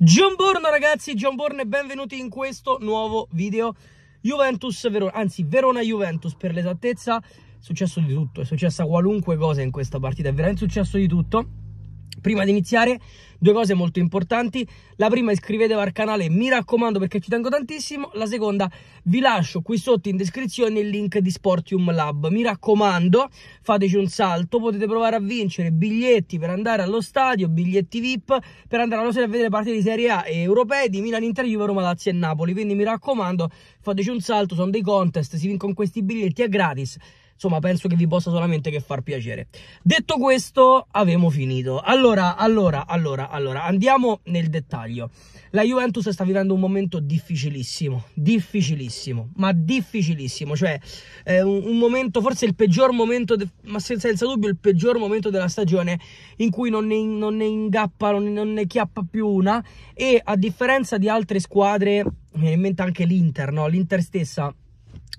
John Buongiorno ragazzi, buongiorno e benvenuti in questo nuovo video Juventus Verona, anzi Verona Juventus per l'esattezza È successo di tutto, è successa qualunque cosa in questa partita, è veramente successo di tutto Prima di iniziare, due cose molto importanti. La prima, iscrivetevi al canale, mi raccomando perché ci tengo tantissimo. La seconda, vi lascio qui sotto in descrizione il link di Sportium Lab. Mi raccomando, fateci un salto, potete provare a vincere biglietti per andare allo stadio, biglietti VIP, per andare allo stadio a vedere partite di Serie A e europee di Milan, Inter, Juve, Roma, Lazio e Napoli. Quindi mi raccomando, fateci un salto, sono dei contest, si vincono questi biglietti, è gratis insomma penso che vi possa solamente che far piacere detto questo avevo finito allora allora allora allora andiamo nel dettaglio la Juventus sta vivendo un momento difficilissimo difficilissimo ma difficilissimo cioè eh, un, un, momento forse il peggior momento ma senza, senza, dubbio il peggior momento della stagione in cui non ne, non ne ingappa non, non ne chiappa più una e a differenza di altre squadre mi viene in mente anche l'Inter no? l'Inter stessa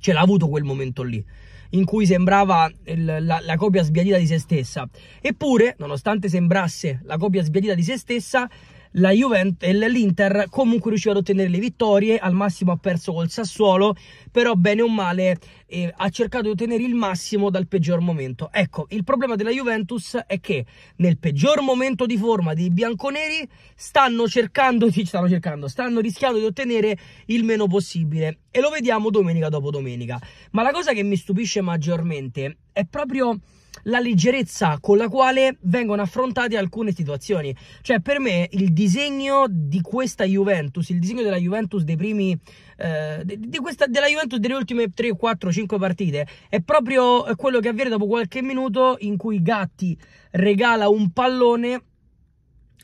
ce l'ha avuto quel momento lì in cui sembrava il, la, la copia sbiadita di se stessa. Eppure, nonostante sembrasse la copia sbiadita di se stessa, la Juventus e l'Inter comunque riusciva ad ottenere le vittorie, al massimo ha perso col Sassuolo, però bene o male eh, ha cercato di ottenere il massimo dal peggior momento. Ecco, il problema della Juventus è che nel peggior momento di forma dei bianconeri stanno cercando, di, stanno cercando, stanno rischiando di ottenere il meno possibile e lo vediamo domenica dopo domenica. Ma la cosa che mi stupisce maggiormente è proprio la leggerezza con la quale vengono affrontate alcune situazioni. Cioè, per me il disegno di questa Juventus, il disegno della Juventus dei primi eh, di, questa, della Juventus delle ultime 3, 4, 5 partite è proprio quello che avviene dopo qualche minuto in cui Gatti regala un pallone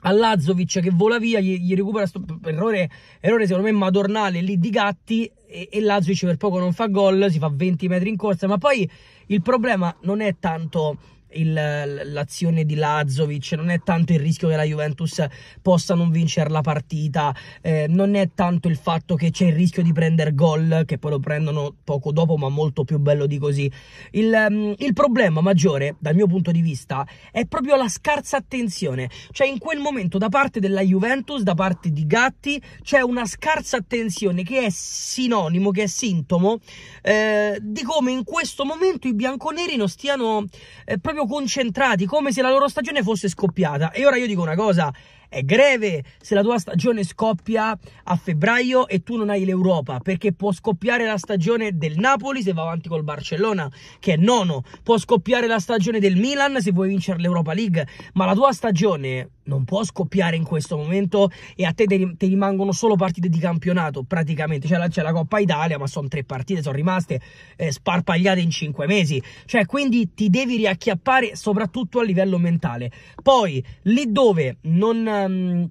a Lazzovic che vola via, gli, gli recupera questo errore, errore secondo me madornale lì di Gatti e, e Lazovic per poco non fa gol, si fa 20 metri in corsa, ma poi il problema non è tanto il, l'azione di Lazzovic, non è tanto il rischio che la Juventus possa non vincere la partita, eh, non è tanto il fatto che c'è il rischio di prendere gol, che poi lo prendono poco dopo, ma molto più bello di così. Il, um, il problema maggiore, dal mio punto di vista, è proprio la scarsa attenzione, cioè in quel momento da parte della Juventus, da parte di Gatti, c'è una scarsa attenzione che è sinonimo, che è sintomo eh, di come in questo momento i bianconeri non stiano eh, proprio proprio concentrati, come se la loro stagione fosse scoppiata. E ora io dico una cosa, è greve se la tua stagione scoppia a febbraio e tu non hai l'Europa, perché può scoppiare la stagione del Napoli se va avanti col Barcellona, che è nono, può scoppiare la stagione del Milan se vuoi vincere l'Europa League, ma la tua stagione non può scoppiare in questo momento e a te ti rimangono solo partite di campionato praticamente, c'è la, c'è la Coppa Italia, ma sono tre partite, sono rimaste eh, sparpagliate in cinque mesi, cioè quindi ti devi riacchiappare soprattutto a livello mentale. Poi lì dove non Ehm,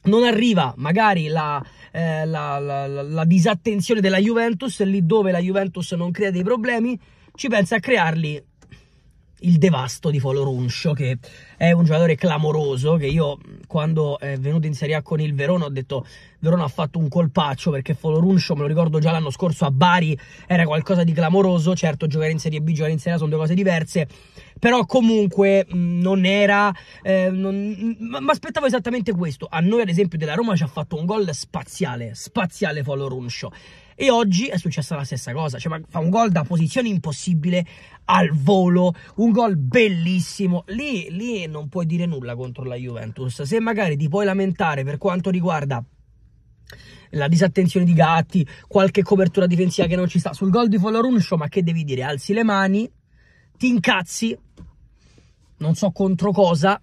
non arriva magari la, eh, la, la, la, disattenzione della Juventus, lì dove la Juventus non crea dei problemi, ci pensa a crearli il devasto di Folo Runcio, che è un giocatore clamoroso, che io quando è venuto in Serie A con il Verona, ho detto Verona ha fatto un colpaccio perché Foloruncio, me lo ricordo già l'anno scorso a Bari, era qualcosa di clamoroso, certo giocare in Serie B, giocare in Serie A sono due cose diverse, però comunque non era... Eh, non... Ma aspettavo esattamente questo, a noi ad esempio della Roma ci ha fatto un gol spaziale, spaziale Foloruncio. E oggi è successa la stessa cosa, cioè, fa un gol da posizione impossibile al volo, un gol bellissimo. Lì, lì non puoi dire nulla contro la Juventus. Se magari ti puoi lamentare per quanto riguarda la disattenzione di Gatti, qualche copertura difensiva che non ci sta. Sul gol di Folloruncio, ma che devi dire? Alzi le mani, ti incazzi, non so contro cosa,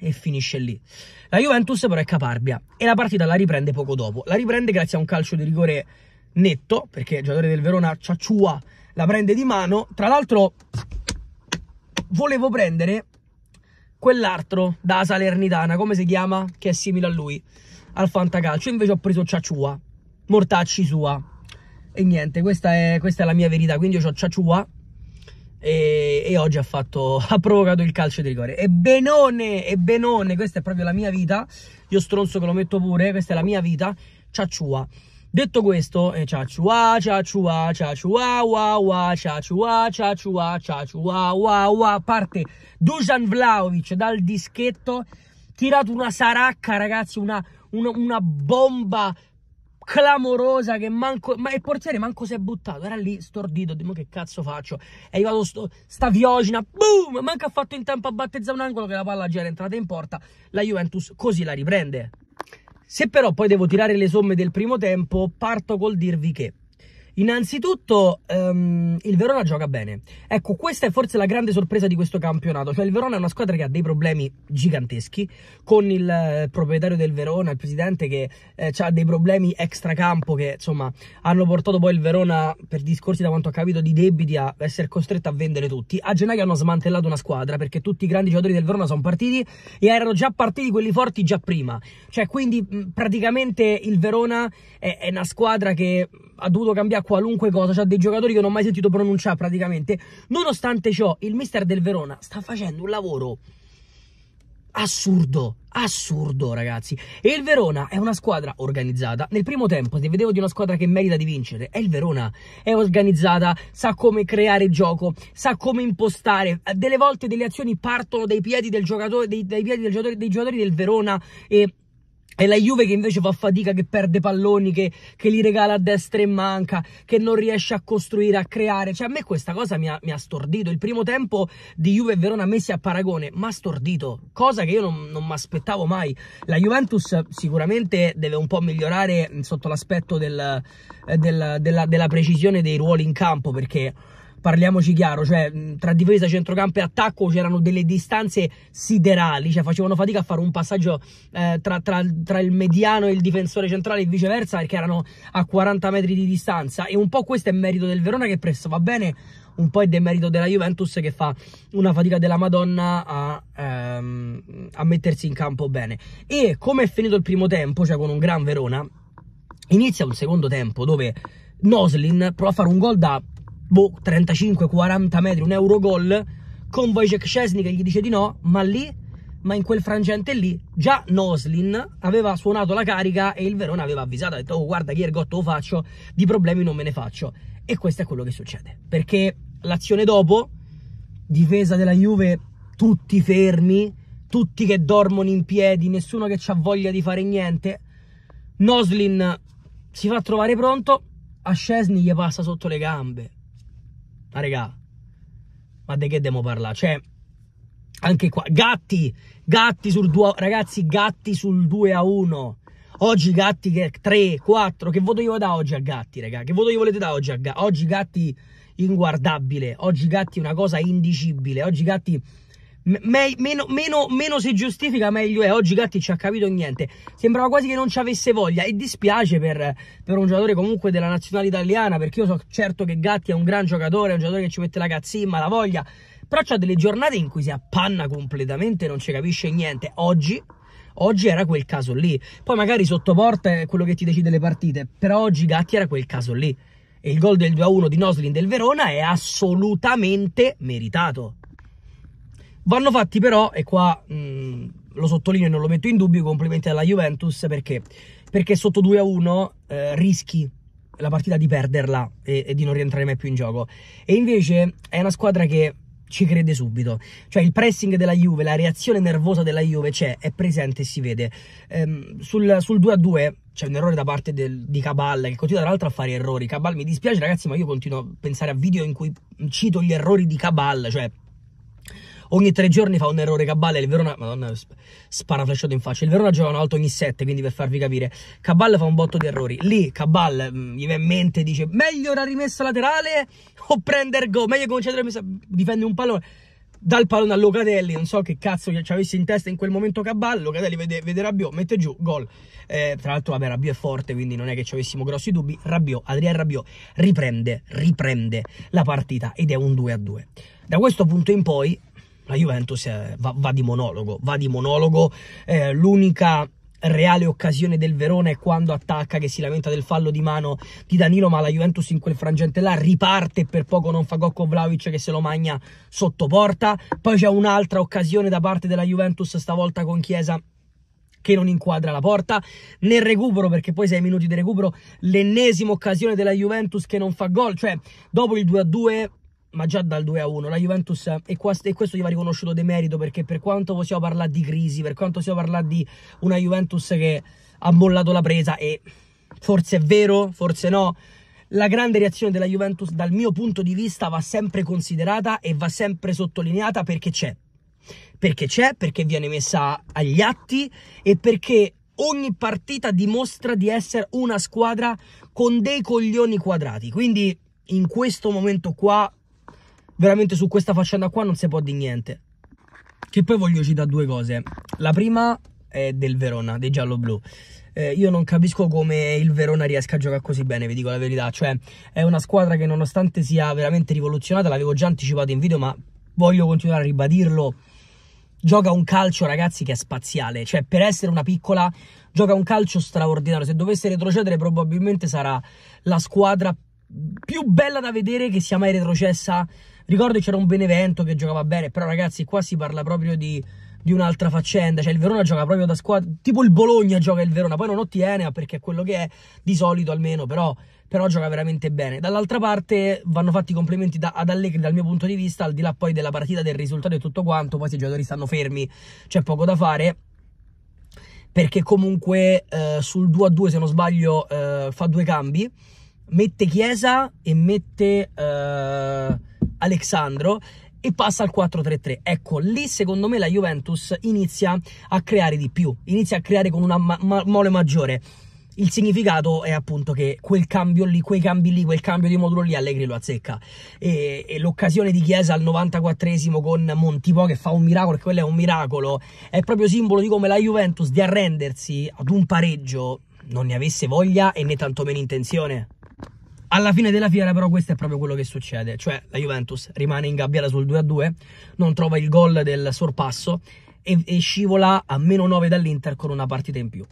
e finisce lì. La Juventus però è caparbia e la partita la riprende poco dopo. La riprende grazie a un calcio di rigore netto, perché il giocatore del Verona Ciacciua la prende di mano. Tra l'altro volevo prendere quell'altro da Salernitana, come si chiama? Che è simile a lui, al Fantacalcio. Invece ho preso Ciacciua, mortacci sua. E niente, questa è, questa è la mia verità. Quindi io ho Ciacciua e, e oggi ha, fatto, ha provocato il calcio di rigore. E Benone, e Benone, questa è proprio la mia vita. Io stronzo che lo metto pure, questa è la mia vita. Ciacciua. Detto questo, eh, ciaciua, ciaciua, ciaciua, wa, wa, ciaciua, ciaciua, ciaciua, wa, wa, parte Dusan Vlaovic dal dischetto, tirato una saracca, ragazzi, una, una, una bomba clamorosa che manco... Ma il portiere manco si è buttato, era lì stordito, dico che cazzo faccio? È arrivato sto, sta Viogina, boom! Manca ha fatto in tempo a battezzare un angolo che la palla già era entrata in porta, la Juventus così la riprende. Se però poi devo tirare le somme del primo tempo, parto col dirvi che Innanzitutto um, il Verona gioca bene. Ecco, questa è forse la grande sorpresa di questo campionato. Cioè il Verona è una squadra che ha dei problemi giganteschi con il eh, proprietario del Verona, il presidente che eh, ha dei problemi extracampo che insomma hanno portato poi il Verona per discorsi da quanto ho capito di debiti a essere costretto a vendere tutti. A gennaio hanno smantellato una squadra perché tutti i grandi giocatori del Verona sono partiti e erano già partiti quelli forti già prima. Cioè quindi mh, praticamente il Verona è, è una squadra che ha dovuto cambiare qualunque cosa, c'ha cioè, dei giocatori che non ho mai sentito pronunciare praticamente. Nonostante ciò, il mister del Verona sta facendo un lavoro assurdo, assurdo ragazzi. E il Verona è una squadra organizzata. Nel primo tempo ti vedevo di una squadra che merita di vincere. è il Verona è organizzata, sa come creare gioco, sa come impostare. Delle volte delle azioni partono dai piedi del giocatore, dei, dai piedi del giocatore, dei giocatori del Verona e e la Juve che invece fa fatica, che perde palloni, che, che, li regala a destra e manca, che non riesce a costruire, a creare. Cioè, a me questa cosa mi ha, mi ha stordito. Il primo tempo di Juve e Verona messi a paragone mi ha stordito, cosa che io non, non mi aspettavo mai. La Juventus sicuramente deve un po' migliorare sotto l'aspetto del, eh, del, della, della precisione dei ruoli in campo, perché parliamoci chiaro, cioè tra difesa, centrocampo e attacco c'erano delle distanze siderali, cioè facevano fatica a fare un passaggio eh, tra, tra, tra, il mediano e il difensore centrale e viceversa perché erano a 40 metri di distanza e un po' questo è merito del Verona che presto va bene, un po' è demerito della Juventus che fa una fatica della Madonna a, ehm, a mettersi in campo bene. E come è finito il primo tempo, cioè con un gran Verona, inizia un secondo tempo dove... Noslin prova a fare un gol da boh, 35-40 metri, un euro gol, con Wojciech Szczesny che gli dice di no, ma lì, ma in quel frangente lì, già Noslin aveva suonato la carica e il Verona aveva avvisato, ha detto, oh guarda che ergotto lo oh, faccio, di problemi non me ne faccio. E questo è quello che succede, perché l'azione dopo, difesa della Juve, tutti fermi, tutti che dormono in piedi, nessuno che ha voglia di fare niente, Noslin si fa trovare pronto, a Scesni gli passa sotto le gambe, ma regà, ma di de che devo parlare? Cioè, anche qua, gatti, gatti sul 2, a 1, ragazzi, gatti sul 2 a 1. Oggi gatti che 3, 4, che voto io da oggi a gatti, raga? Che voto io volete da oggi a gatti? Oggi gatti inguardabile, oggi gatti una cosa indicibile, oggi gatti Me, meno, meno, meno, si giustifica, meglio è. Oggi Gatti ci ha capito niente. Sembrava quasi che non ci avesse voglia. E dispiace per, per, un giocatore comunque della nazionale italiana, perché io so certo che Gatti è un gran giocatore, è un giocatore che ci mette la cazzimma, la voglia. Però c'ha delle giornate in cui si appanna completamente, non ci capisce niente. Oggi, oggi era quel caso lì. Poi magari sotto porta è quello che ti decide le partite. Però oggi Gatti era quel caso lì. E il gol del 2-1 di Noslin del Verona è assolutamente meritato. Vanno fatti però, e qua mh, mm, lo sottolineo e non lo metto in dubbio, i complimenti alla Juventus perché? Perché sotto 2-1 eh, rischi la partita di perderla e, e, di non rientrare mai più in gioco. E invece è una squadra che ci crede subito. Cioè il pressing della Juve, la reazione nervosa della Juve c'è, è presente e si vede. Ehm, sul, sul 2-2 c'è un errore da parte del, di Cabal che continua tra l'altro a fare errori. Cabal mi dispiace ragazzi ma io continuo a pensare a video in cui cito gli errori di Cabal, cioè ogni tre giorni fa un errore Caballa. Il Verona, madonna, spara flashato in faccia. Il Verona gioca una volta ogni sette, quindi per farvi capire. Caballa fa un botto di errori. Lì Caballa mm, gli viene in mente, dice, meglio la rimessa laterale o prendere go, meglio cominciare concentrarmi, difende un pallone dal pallone a Locatelli, non so che cazzo ci avesse in testa in quel momento Cabal, Locatelli vede, vede Rabiot, mette giù, gol. Eh, tra l'altro, vabbè, Rabiot è forte, quindi non è che ci avessimo grossi dubbi. Rabiot, Adrian Rabiot riprende, riprende la partita ed è un 2-2. Da questo punto in poi la Juventus è, eh, va, va, di monologo, va di monologo. Eh, l'unica reale occasione del Verona è quando attacca che si lamenta del fallo di mano di Danilo ma la Juventus in quel frangente là riparte per poco non fa gol con Vlaovic che se lo magna sotto porta poi c'è un'altra occasione da parte della Juventus stavolta con Chiesa che non inquadra la porta nel recupero perché poi 6 minuti di recupero l'ennesima occasione della Juventus che non fa gol cioè dopo il 2-2 ma già dal 2 a 1 la Juventus e, questo gli va riconosciuto demerito perché per quanto possiamo parlare di crisi per quanto possiamo parlare di una Juventus che ha mollato la presa e forse è vero forse no la grande reazione della Juventus dal mio punto di vista va sempre considerata e va sempre sottolineata perché c'è perché c'è perché viene messa agli atti e perché ogni partita dimostra di essere una squadra con dei coglioni quadrati quindi in questo momento qua veramente su questa faccenda qua non si può di niente. Che poi voglio citare due cose. La prima è del Verona, dei giallo-blu. Eh, io non capisco come il Verona riesca a giocare così bene, vi dico la verità. Cioè, è una squadra che nonostante sia veramente rivoluzionata, l'avevo già anticipato in video, ma voglio continuare a ribadirlo. Gioca un calcio, ragazzi, che è spaziale. Cioè, per essere una piccola, gioca un calcio straordinario. Se dovesse retrocedere, probabilmente sarà la squadra più bella da vedere che sia mai retrocessa Ricordo c'era un Benevento che giocava bene, però ragazzi qua si parla proprio di, di un'altra faccenda, cioè il Verona gioca proprio da squadra, tipo il Bologna gioca il Verona, poi non ottiene perché è quello che è, di solito almeno, però, però gioca veramente bene. Dall'altra parte vanno fatti i complimenti da, ad Allegri dal mio punto di vista, al di là poi della partita, del risultato e tutto quanto, poi se i giocatori stanno fermi c'è poco da fare, perché comunque eh, sul 2 a 2 se non sbaglio eh, fa due cambi mette Chiesa e mette eh, Alexandro e passa al 4-3-3. Ecco, lì secondo me la Juventus inizia a creare di più, inizia a creare con una ma- ma- mole maggiore. Il significato è appunto che quel cambio lì, quei cambi lì, quel cambio di modulo lì Allegri lo azzecca. E, e l'occasione di Chiesa al 94esimo con Montipò che fa un miracolo, perché quello è un miracolo, è proprio simbolo di come la Juventus di arrendersi ad un pareggio non ne avesse voglia e né tantomeno intenzione. Alla fine della fiera però questo è proprio quello che succede, cioè la Juventus rimane ingabbiata sul 2-2, non trova il gol del sorpasso e, e scivola a meno 9 dall'Inter con una partita in più.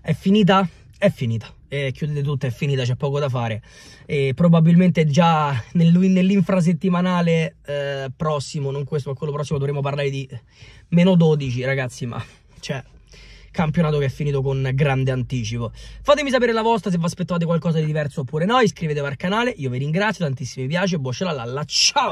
È finita? È finita. E chiudete tutto, è finita, c'è poco da fare. E probabilmente già nell'infrasettimanale eh, prossimo, non questo ma quello prossimo, dovremo parlare di meno 12 ragazzi, ma cioè campionato che è finito con grande anticipo. Fatemi sapere la vostra se vi aspettate qualcosa di diverso oppure no, iscrivetevi al canale, io vi ringrazio, tantissimi piace, buon ciao!